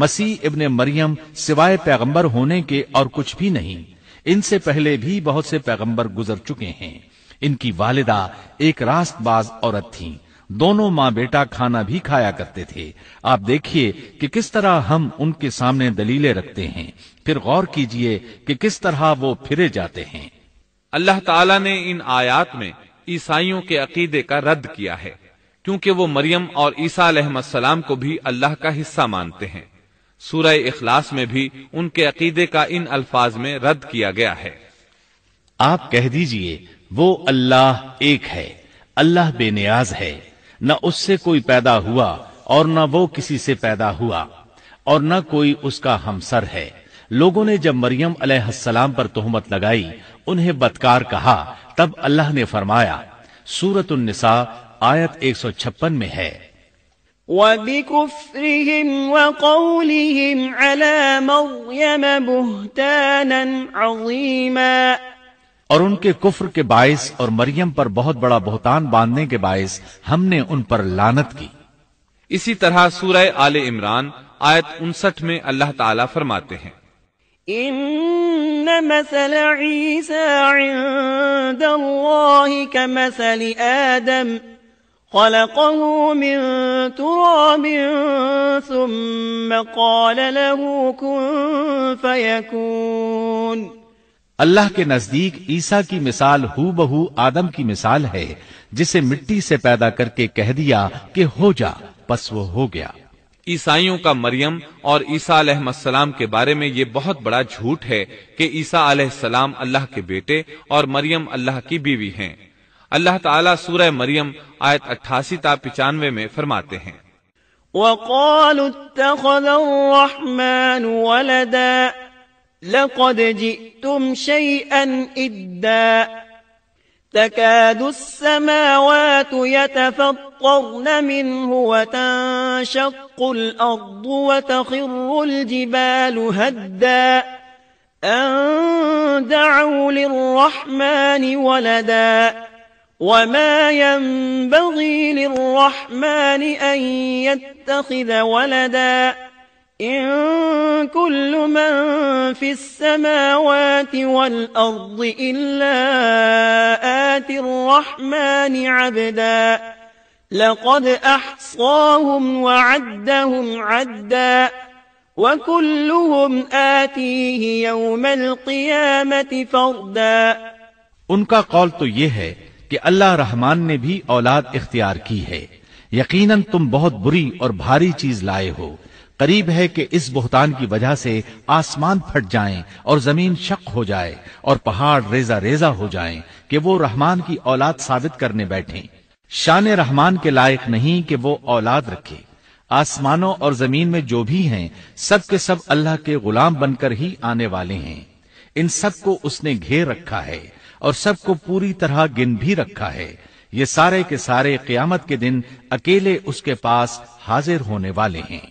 مسیح ابن مریم سوائے پیغمبر ہونے کے اور کچھ بھی نہیں ان سے پہلے بھی بہت سے پیغمبر گزر چکے ہیں ان کی والدہ ایک راست باز عورت تھی دونوں ماں بیٹا کھانا بھی کھایا کرتے تھے آپ دیکھیے کہ کس طرح ہم ان کے سامنے دلیلیں رکھتے ہیں پھر غور کیجئے کہ کس طرح وہ پھرے جاتے ہیں اللہ تعالیٰ نے ان آیات میں عیسائیوں کے عقیدے کا رد کیا ہے کیونکہ وہ مریم اور عیسیٰ علیہ السلام کو بھی اللہ کا حصہ مانتے ہیں سورہ اخلاص میں بھی ان کے عقیدے کا ان الفاظ میں رد کیا گیا ہے آپ کہہ دیجئے وہ اللہ ایک ہے اللہ بے نیاز ہے نہ اس سے کوئی پیدا ہوا اور نہ وہ کسی سے پیدا ہوا اور نہ کوئی اس کا ہمسر ہے لوگوں نے جب مریم علیہ السلام پر تہمت لگائی انہیں بدکار کہا تب اللہ نے فرمایا سورت النساء آیت 156 میں ہے وبكفرهم وقولهم على مریم بهتانا عظيما اور ان کے کفر کے باعث اور مریم پر بہت بڑا بہتان باندھنے کے باعث ہم نے ان پر لانت کی اسی طرح سورہ آل عمران آیت انسٹھ میں اللہ تعالیٰ فرماتے ہیں ان مثل عیسیٰ عند اللہ کمثل آدم خلقه من تراب ثم قال له كن فيكون اللہ کے نزدیک عیسا کی مثال ہو بہ آدم کی مثال ہے جسے مٹی سے پیدا کر کے کہہ دیا کہ ہو جا پس وہ ہو گیا عیسائیوں کا مریم اور عیسیٰ علیہ السلام کے بارے میں یہ بہت بڑا جھوٹ ہے کہ عیسا علیہ السلام اللہ کے بیٹے اور مریم اللہ کی بیوی ہیں اللہ تعالیٰ سورہ مریم آیت 88 تا पिचानवे میں فرماتے ہیں وقالوا اتخذ الرحمن ولدا لقد جئتم شيئا إدا تكاد السماوات يتفطرن منه وتنشق الأرض وتخر الجبال هدا أن دعوا للرحمن ولداً وما ينبغي للرحمن أن يتخذ ولدا إن كل من في السماوات والأرض إلا آتي الرحمن عبدا لقد أحصاهم وعدهم عدا وكلهم آتيه يوم القيامة فردا ان کا قول تو یہ ہے کہ اللہ رحمان نے بھی اولاد اختیار کی ہے یقیناً تم بہت بری اور بھاری چیز لائے ہو قریب ہے کہ اس بہتان کی وجہ سے آسمان پھٹ جائیں اور زمین شک ہو جائے اور پہاڑ ریزہ ریزہ ہو جائیں کہ وہ رحمان کی اولاد ثابت کرنے بیٹھیں شان رحمان کے لائق نہیں کہ وہ اولاد رکھے آسمانوں اور زمین میں جو بھی ہیں سب کے سب اللہ کے غلام بن کر ہی آنے والے ہیں ان سب کو اس نے گھیر رکھا ہے اور سب کو پوری طرح گن بھی رکھا ہے یہ سارے کے سارے قیامت کے دن اکیلے اس کے پاس حاضر ہونے والے ہیں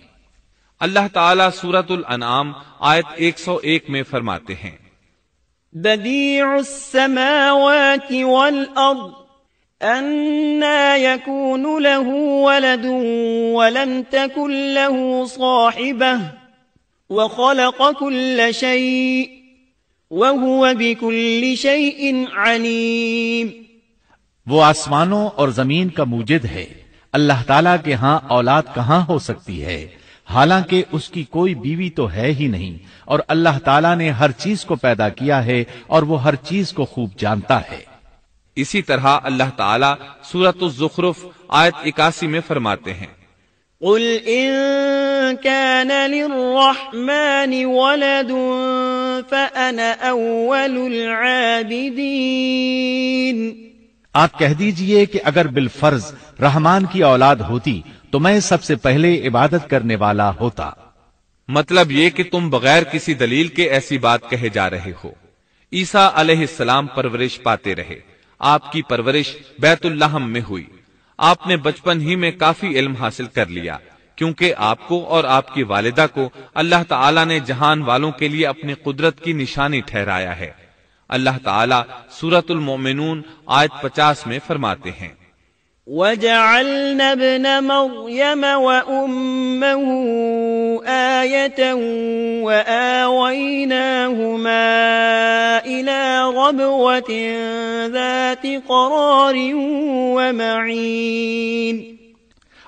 اللہ تعالیٰ سورت الانعام آیت 101 میں فرماتے ہیں بدیع السماوات والارض انا يكون له ولد ولم تكن له صاحبه وخلق كل شيء وهو بکل شیء علیم وہ آسمانوں اور زمین کا موجد ہے اللہ تعالیٰ کے ہاں اولاد کہاں ہو سکتی ہے حالانکہ اس کی کوئی بیوی تو ہے ہی نہیں اور اللہ تعالیٰ نے ہر چیز کو پیدا کیا ہے اور وہ ہر چیز کو خوب جانتا ہے اسی طرح اللہ تعالیٰ سورت الزخرف آیت اکاسی میں فرماتے ہیں قل ان کان للرحمن ولدن فأنا آپ کہہ دیجئے کہ اگر بالفرض رحمان کی اولاد ہوتی تو میں سب سے پہلے عبادت کرنے والا ہوتا مطلب یہ کہ تم بغیر کسی دلیل کے ایسی بات کہے جا رہے ہو عیسا علیہ السلام پرورش پاتے رہے آپ کی پرورش بیت اللہ میں ہوئی آپ نے بچپن ہی میں کافی علم حاصل کر لیا کیونکہ آپ کو اور آپ کی والدہ کو اللہ تعالیٰ نے جہان والوں کے لیے اپنی قدرت کی نشانی ٹھہرایا ہے اللہ تعالیٰ سورت المومنون آیت پچاس میں فرماتے ہیں وجعلنا ابن مريم وأمه آية وآويناهما إلى غبوة ذات قرار ومعين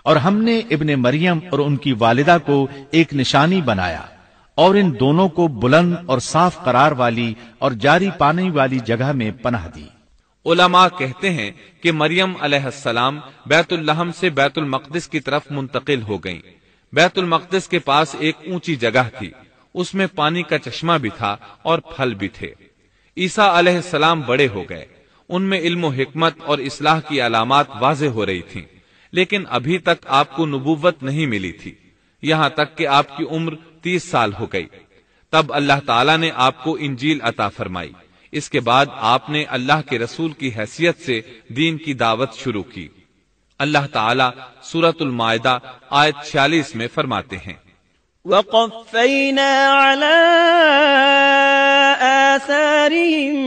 اور ہم نے ابن مریم اور ان کی والدہ کو ایک نشانی بنایا اور ان دونوں کو بلند اور صاف قرار والی اور جاری پانی والی جگہ میں پناہ دی علماء کہتے ہیں کہ مریم علیہ السلام بیت سے بیت المقدس کی طرف منتقل ہو گئیں بیت المقدس کے پاس ایک اونچی جگہ تھی اس میں پانی کا چشمہ بھی تھا اور پھل بھی تھے عیسا علیہ السلام بڑے ہو گئے ان میں علم و حکمت اور اصلاح کی علامات واضح ہو رہی تھیں لیکن ابھی تک آپ کو نبوت نہیں ملی تھی یہاں تک کہ آپ کی عمر تیس سال ہو گئی تب اللہ تعالیٰ نے آپ کو انجیل عطا فرمائی اس کے بعد آپ نے اللہ کے رسول کی حیثیت سے دین کی دعوت شروع کی اللہ تعالیٰ سورت المائدہ آیت چھیالیس میں فرماتے ہیں وقفينا على آثارهم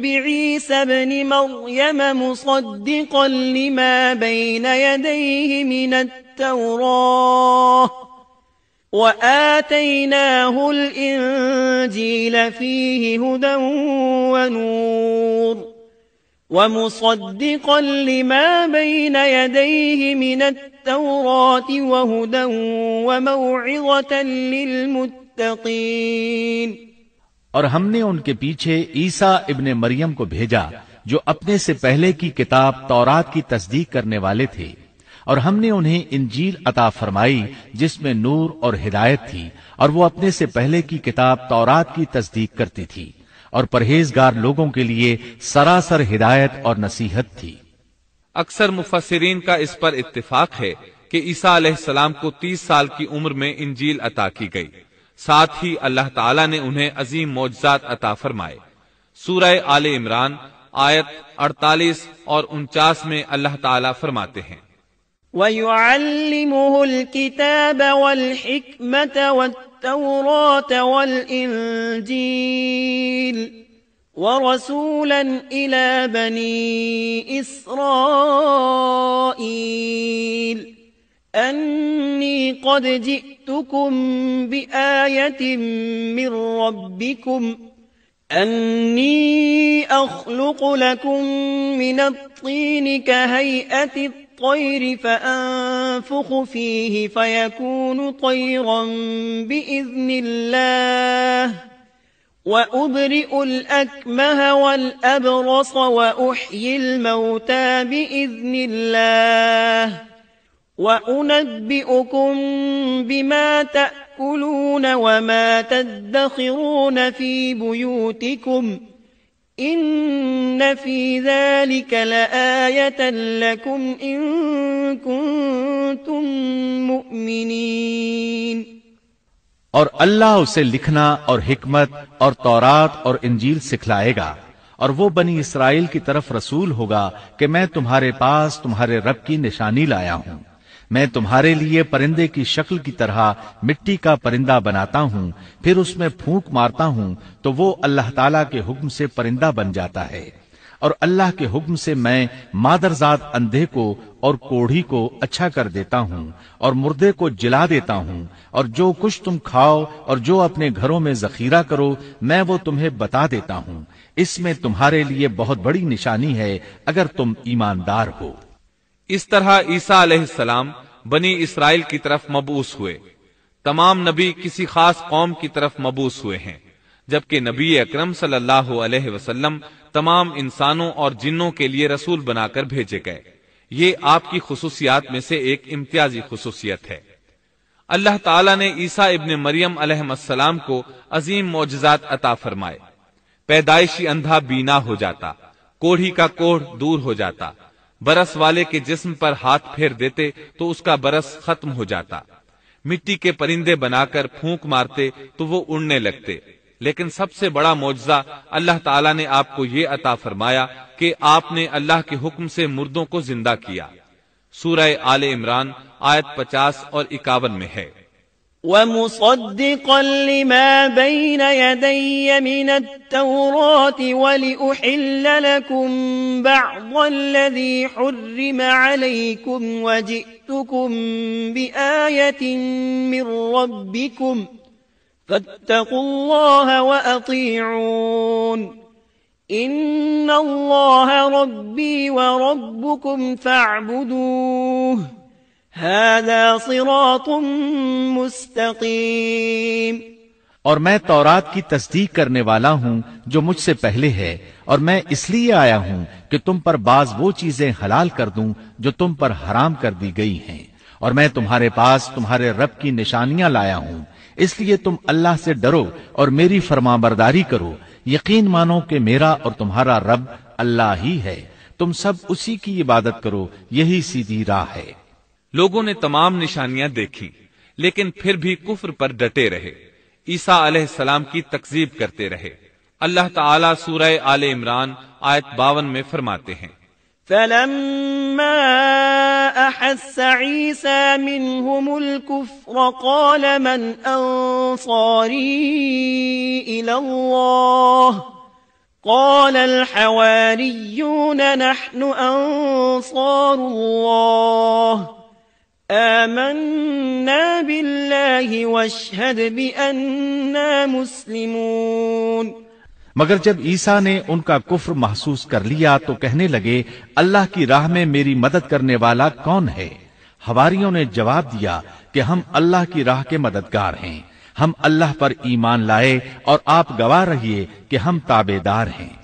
بعيسى بن مريم مصدقا لما بين يديه من التوراة وآتيناه الإنجيل فيه هدى ونور ومصدقا لما بين يديه من التوراة التوراة وهدى وموعظة للمتقين اور ہم نے ان کے پیچھے عیسیٰ ابن مریم کو بھیجا جو اپنے سے پہلے کی کتاب تورات کی تصدیق کرنے والے تھے اور ہم نے انہیں انجیل عطا فرمائی جس میں نور اور ہدایت تھی اور وہ اپنے سے پہلے کی کتاب تورات کی تصدیق کرتی تھی اور پرہیزگار لوگوں کے لیے سراسر ہدایت اور نصیحت تھی اکثر مفسرین کا اس پر اتفاق ہے کہ عیسیٰ علیہ السلام کو تیس سال کی عمر میں انجیل عطا کی گئی ساتھ ہی اللہ تعالیٰ نے انہیں عظیم معجزات عطا فرمائے سورہ آل عمران آیت 48 اور 49 میں اللہ تعالیٰ فرماتے ہیں وَيُعَلِّمُهُ الْكِتَابَ وَالْحِكْمَةَ وَالتَّوْرَاتَ وَالْإِنجِيلِ ورسولا إلى بني إسرائيل أني قد جئتكم بآية من ربكم أني أخلق لكم من الطين كهيئة الطير فأنفخ فيه فيكون طيرا بإذن الله وأبرئ الأكمه والأبرص وأحيي الموتى بإذن الله وأنبئكم بما تأكلون وما تدخرون في بيوتكم إن في ذلك لآية لكم إن كنتم مؤمنين اور اللہ اسے لکھنا اور حکمت اور تورات اور انجیل سکھلائے گا اور وہ بنی اسرائیل کی طرف رسول ہوگا کہ میں تمہارے پاس تمہارے رب کی نشانی لایا ہوں میں تمہارے لیے پرندے کی شکل کی طرح مٹی کا پرندہ بناتا ہوں پھر اس میں پھونک مارتا ہوں تو وہ اللہ تعالی کے حکم سے پرندہ بن جاتا ہے اور اللہ کے حکم سے میں مادرزاد اندھے کو اور کوڑھی کو اچھا کر دیتا ہوں اور مردے کو جلا دیتا ہوں اور جو کچھ تم کھاؤ اور جو اپنے گھروں میں ذخیرہ کرو میں وہ تمہیں بتا دیتا ہوں اس میں تمہارے لیے بہت بڑی نشانی ہے اگر تم ایماندار ہو اس طرح عیسیٰ علیہ السلام بنی اسرائیل کی طرف مبوس ہوئے تمام نبی کسی خاص قوم کی طرف مبوس ہوئے ہیں جبکہ نبی اکرم صلی اللہ علیہ وسلم تمام انسانوں اور جنوں کے لیے رسول بنا کر بھیجے گئے یہ آپ کی خصوصیات میں سے ایک امتیازی خصوصیت ہے اللہ تعالیٰ نے ابن مریم علیہ السلام کو عظیم معجزات عطا فرمائے پیدائشی اندھا بینا ہو جاتا کوڑھی کا کوڑ دور ہو جاتا برس والے کے جسم پر ہاتھ پھیر دیتے تو اس کا برس ختم ہو جاتا مٹی کے پرندے بنا کر پھونک مارتے تو وہ اڑنے لگتے لیکن سب سے بڑا معجزہ اللہ تعالیٰ نے آپ کو یہ عطا فرمایا کہ آپ نے اللہ کے حکم سے مردوں کو زندہ کیا سورہ آل عمران آیت پچاس اور اکاون میں ہے وَمُصَدِّقًا لِمَا بَيْنَ يَدَيَّ مِنَ التَّورَاتِ وَلِأُحِلَّ لَكُمْ بَعْضَ الَّذِي حُرِّمَ عَلَيْكُمْ وَجِئْتُكُمْ بِآيَةٍ مِّن رَبِّكُمْ فاتقوا الله الله وأطيعون إن ربي وربكم فاعبدوه هذا صراط مستقيم اور میں تورات کی تصدیق کرنے والا ہوں جو مجھ سے پہلے ہے اور میں اس لیے آیا ہوں کہ تم پر بعض وہ چیزیں حلال کر دوں جو تم پر حرام کر دی گئی ہیں اور میں تمہارے پاس تمہارے رب کی نشانیاں لایا ہوں اس لیے تم اللہ سے ڈرو اور میری فرما برداری کرو یقین مانو کہ میرا اور تمہارا رب اللہ ہی ہے تم سب اسی کی عبادت کرو یہی سیدھی راہ ہے لوگوں نے تمام نشانیاں دیکھی لیکن پھر بھی کفر پر ڈٹے رہے عیسا علیہ السلام کی تکزیب کرتے رہے اللہ تعالیٰ سورہ آل عمران آیت باون میں فرماتے ہیں أحس عيسى منهم الكفر قال من أنصاري إلى الله قال الحواريون نحن أنصار الله آمنا بالله واشهد بأننا مسلمون مگر جب عیسا نے ان کا کفر محسوس کر لیا تو کہنے لگے اللہ کی راہ میں میری مدد کرنے والا کون ہے ہواریوں نے جواب دیا کہ ہم اللہ کی راہ کے مددگار ہیں ہم اللہ پر ایمان لائے اور آپ گواہ رہیے کہ ہم تابے دار ہیں